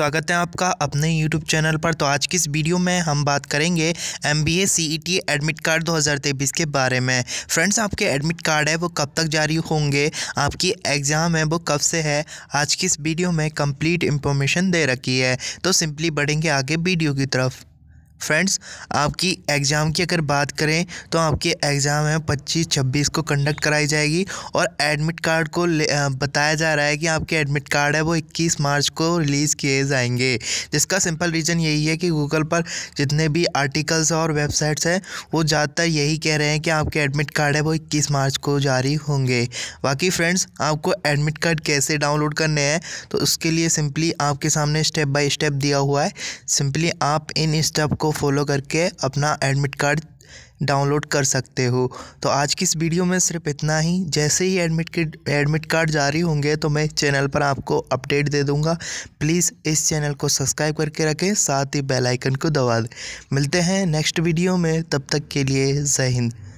स्वागत है आपका अपने YouTube चैनल पर तो आज की इस वीडियो में हम बात करेंगे M B e admit card तेईस के बारे में फ्रेंड्स आपके एडमिट कार्ड है वो कब तक जारी होंगे आपकी एग्ज़ाम है वो कब से है आज की इस वीडियो में कंप्लीट इंफॉर्मेशन दे रखी है तो सिंपली बढ़ेंगे आगे वीडियो की तरफ फ्रेंड्स आपकी एग्ज़ाम की अगर बात करें तो आपके एग्ज़ाम है पच्चीस छब्बीस को कंडक्ट कराई जाएगी और एडमिट कार्ड को बताया जा रहा है कि आपके एडमिट कार्ड है वो इक्कीस मार्च को रिलीज़ किए जाएंगे जिसका सिंपल रीज़न यही है कि गूगल पर जितने भी आर्टिकल्स और वेबसाइट्स हैं वो ज़्यादातर यही कह रहे हैं कि आपके एडमिट कार्ड है वो इक्कीस मार्च को जारी होंगे बाकी फ्रेंड्स आपको एडमिट कार्ड कैसे डाउनलोड करने हैं तो उसके लिए सिंपली आपके सामने स्टेप बाई स्टेप दिया हुआ है सिंपली आप इन स्टेप को फॉलो करके अपना एडमिट कार्ड डाउनलोड कर सकते हो तो आज की इस वीडियो में सिर्फ इतना ही जैसे ही एडमिट एडमिट कार्ड जारी होंगे तो मैं चैनल पर आपको अपडेट दे दूंगा प्लीज़ इस चैनल को सब्सक्राइब करके रखें साथ ही बेल आइकन को दबा दें मिलते हैं नेक्स्ट वीडियो में तब तक के लिए जय हिंद